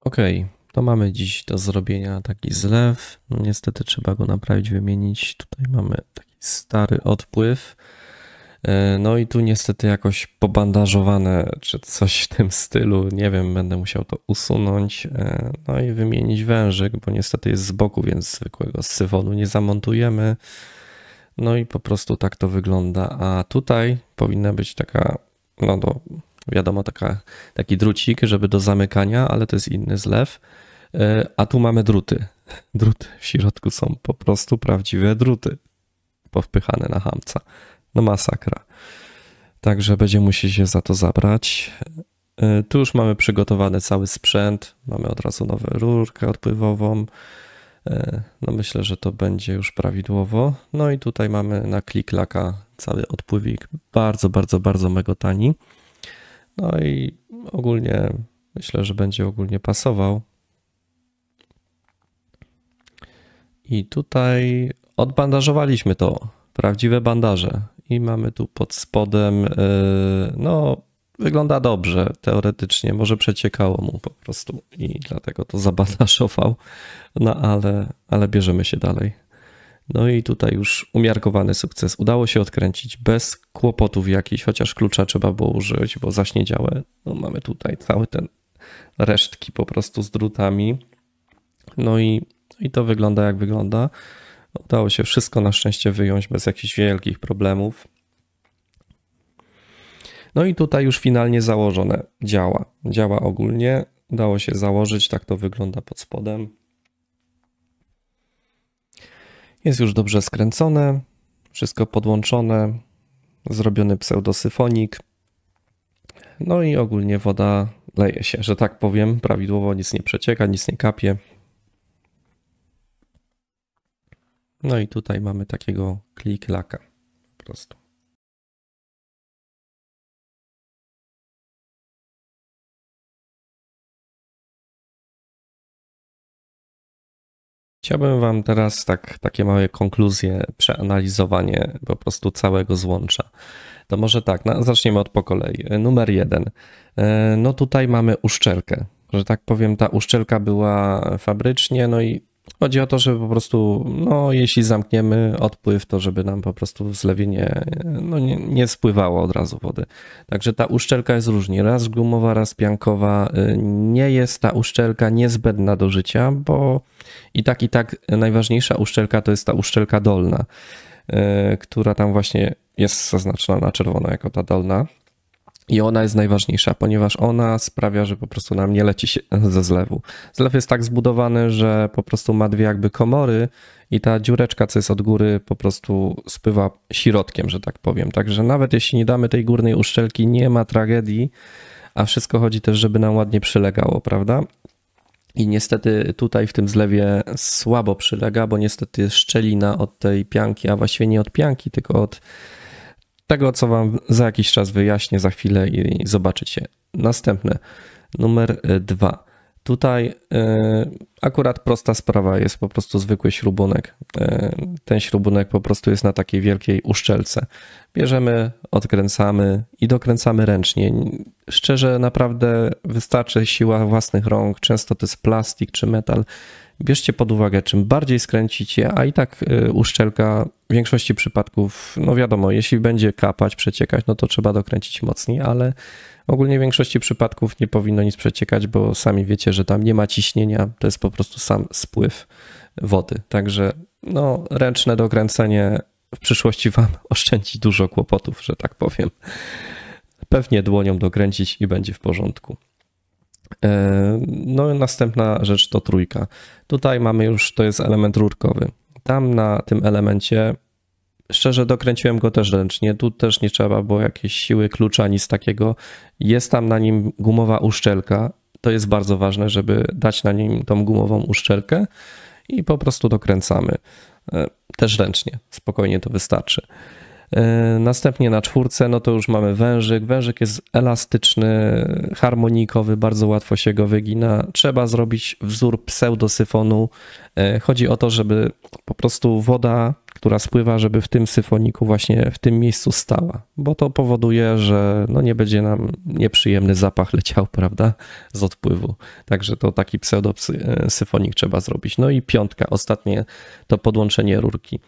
Okej, to mamy dziś do zrobienia taki zlew. Niestety trzeba go naprawić, wymienić. Tutaj mamy taki stary odpływ. E, no i tu niestety jakoś pobandażowane, czy coś w tym stylu, nie wiem, będę musiał to usunąć, e, no i wymienić wężyk, bo niestety jest z boku, więc zwykłego syfonu nie zamontujemy. No i po prostu tak to wygląda, a tutaj powinna być taka, no do wiadomo, taka, taki drucik, żeby do zamykania, ale to jest inny zlew. E, a tu mamy druty. Druty w środku są po prostu prawdziwe druty, powpychane na hamca. No masakra. Także będzie musi się za to zabrać. E, tu już mamy przygotowany cały sprzęt. Mamy od razu nową rurkę odpływową. E, no myślę, że to będzie już prawidłowo. No i tutaj mamy na kliklaka cały odpływik. Bardzo, bardzo, bardzo mega tani. No i ogólnie myślę, że będzie ogólnie pasował. I tutaj odbandażowaliśmy to, prawdziwe bandaże. I mamy tu pod spodem, y, no wygląda dobrze teoretycznie, może przeciekało mu po prostu i dlatego to zabandażował, no ale, ale bierzemy się dalej. No i tutaj już umiarkowany sukces. Udało się odkręcić bez kłopotów jakichś, chociaż klucza trzeba było użyć, bo zaśniedziałe. No mamy tutaj cały ten resztki po prostu z drutami. No i, no i to wygląda jak wygląda. Udało się wszystko na szczęście wyjąć bez jakichś wielkich problemów. No i tutaj już finalnie założone działa. Działa ogólnie. Udało się założyć, tak to wygląda pod spodem. Jest już dobrze skręcone, wszystko podłączone, zrobiony pseudosyfonik. No i ogólnie woda leje się, że tak powiem, prawidłowo nic nie przecieka, nic nie kapie. No i tutaj mamy takiego kliklaka po prostu. Chciałbym Wam teraz tak, takie małe konkluzje, przeanalizowanie po prostu całego złącza. To może tak, no, zaczniemy od po kolei. Numer jeden. E, no tutaj mamy uszczelkę. Że tak powiem, ta uszczelka była fabrycznie, no i Chodzi o to, żeby po prostu, no jeśli zamkniemy odpływ, to żeby nam po prostu w zlewie nie, no, nie, nie spływało od razu wody. Także ta uszczelka jest różnie, raz gumowa, raz piankowa. Y, nie jest ta uszczelka niezbędna do życia, bo i tak, i tak najważniejsza uszczelka to jest ta uszczelka dolna, y, która tam właśnie jest zaznaczona na czerwono jako ta dolna. I ona jest najważniejsza, ponieważ ona sprawia, że po prostu nam nie leci się ze zlewu. Zlew jest tak zbudowany, że po prostu ma dwie jakby komory i ta dziureczka, co jest od góry, po prostu spływa środkiem, że tak powiem. Także nawet jeśli nie damy tej górnej uszczelki, nie ma tragedii, a wszystko chodzi też, żeby nam ładnie przylegało, prawda? I niestety tutaj w tym zlewie słabo przylega, bo niestety szczelina od tej pianki, a właściwie nie od pianki, tylko od tego, co Wam za jakiś czas wyjaśnię, za chwilę i zobaczycie. Następne, numer e, dwa. Tutaj e, akurat prosta sprawa, jest po prostu zwykły śrubunek. E, ten śrubunek po prostu jest na takiej wielkiej uszczelce. Bierzemy, odkręcamy i dokręcamy ręcznie. Szczerze, naprawdę wystarczy siła własnych rąk. Często to jest plastik czy metal bierzcie pod uwagę, czym bardziej skręcicie, a i tak y, uszczelka w większości przypadków, no wiadomo, jeśli będzie kapać, przeciekać, no to trzeba dokręcić mocniej, ale ogólnie w większości przypadków nie powinno nic przeciekać, bo sami wiecie, że tam nie ma ciśnienia, to jest po prostu sam spływ wody. Także no, ręczne dokręcenie w przyszłości Wam oszczędzi dużo kłopotów, że tak powiem. Pewnie dłonią dokręcić i będzie w porządku. E, no następna rzecz to trójka. Tutaj mamy już, to jest element rurkowy. Tam na tym elemencie, szczerze dokręciłem go też ręcznie, tu też nie trzeba było jakiejś siły klucza, nic takiego. Jest tam na nim gumowa uszczelka, to jest bardzo ważne, żeby dać na nim tą gumową uszczelkę i po prostu dokręcamy. E, też ręcznie, spokojnie to wystarczy. E, następnie na czwórce, no to już mamy wężyk. Wężyk jest elastyczny, harmonikowy, bardzo łatwo się go wygina. Trzeba zrobić wzór pseudosyfonu. E, chodzi o to, żeby po prostu woda, która spływa, żeby w tym syfoniku właśnie w tym miejscu stała, bo to powoduje, że no nie będzie nam nieprzyjemny zapach leciał, prawda, z odpływu. Także to taki pseudosyfonik trzeba zrobić. No i piątka, ostatnie to podłączenie rurki.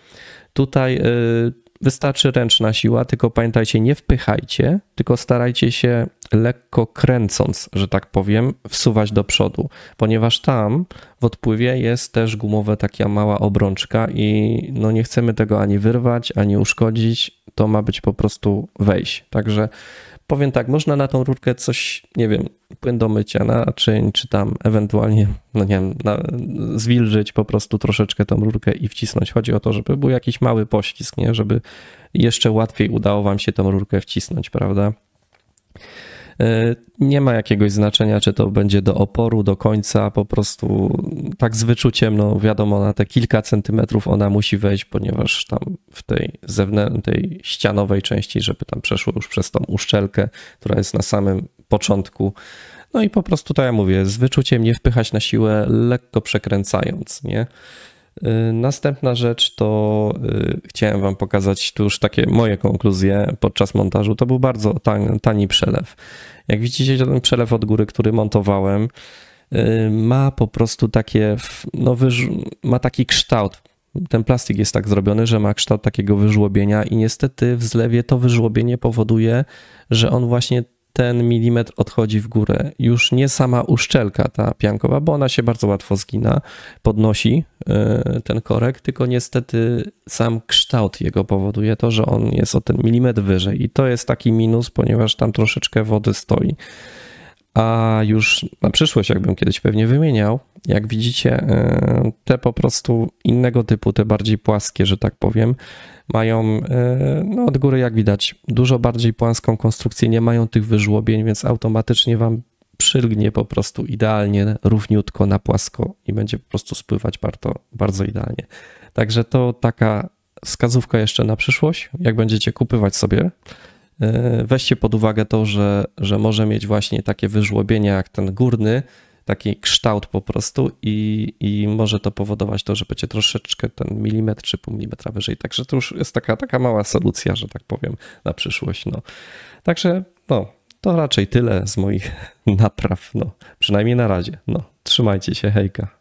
Tutaj y, Wystarczy ręczna siła, tylko pamiętajcie, nie wpychajcie, tylko starajcie się lekko kręcąc, że tak powiem, wsuwać do przodu, ponieważ tam w odpływie jest też gumowa taka mała obrączka i no nie chcemy tego ani wyrwać, ani uszkodzić, to ma być po prostu wejść. Także powiem tak, można na tą rurkę coś, nie wiem, płyn do mycia naczyń, czy tam ewentualnie, no nie wiem, na, zwilżyć po prostu troszeczkę tą rurkę i wcisnąć. Chodzi o to, żeby był jakiś mały pościsk, nie? Żeby jeszcze łatwiej udało wam się tą rurkę wcisnąć, prawda? E, nie ma jakiegoś znaczenia, czy to będzie do oporu, do końca, po prostu tak z wyczuciem, no wiadomo, na te kilka centymetrów ona musi wejść, ponieważ tam w tej zewnętrznej, tej ścianowej części, żeby tam przeszło już przez tą uszczelkę, która jest na samym początku. No i po prostu, tak jak mówię, z wyczuciem nie wpychać na siłę, lekko przekręcając, nie? Y, następna rzecz to y, chciałem Wam pokazać tu już takie moje konkluzje podczas montażu. To był bardzo tan, tani przelew. Jak widzicie, ten przelew od góry, który montowałem, y, ma po prostu takie, no, ma taki kształt. Ten plastik jest tak zrobiony, że ma kształt takiego wyżłobienia, i niestety w zlewie to wyżłobienie powoduje, że on właśnie ten milimetr odchodzi w górę. Już nie sama uszczelka ta piankowa, bo ona się bardzo łatwo zgina, podnosi e, ten korek, tylko niestety sam kształt jego powoduje to, że on jest o ten milimetr wyżej. I to jest taki minus, ponieważ tam troszeczkę wody stoi. A już na przyszłość, jakbym kiedyś pewnie wymieniał, jak widzicie, e, te po prostu innego typu, te bardziej płaskie, że tak powiem, mają e, no, od góry, jak widać, dużo bardziej płaską konstrukcję, nie mają tych wyżłobień, więc automatycznie Wam przylgnie po prostu idealnie, równiutko na płasko i będzie po prostu spływać bardzo, bardzo idealnie. Także to taka wskazówka jeszcze na przyszłość, jak będziecie kupywać sobie. E, weźcie pod uwagę to, że, że może mieć właśnie takie wyżłobienia jak ten górny, taki kształt po prostu i, i może to powodować to, że będzie troszeczkę ten milimetr czy pół milimetra wyżej. Także to już jest taka, taka mała solucja, że tak powiem, na przyszłość. No. Także no, to raczej tyle z moich napraw, no, przynajmniej na razie. No, trzymajcie się, hejka.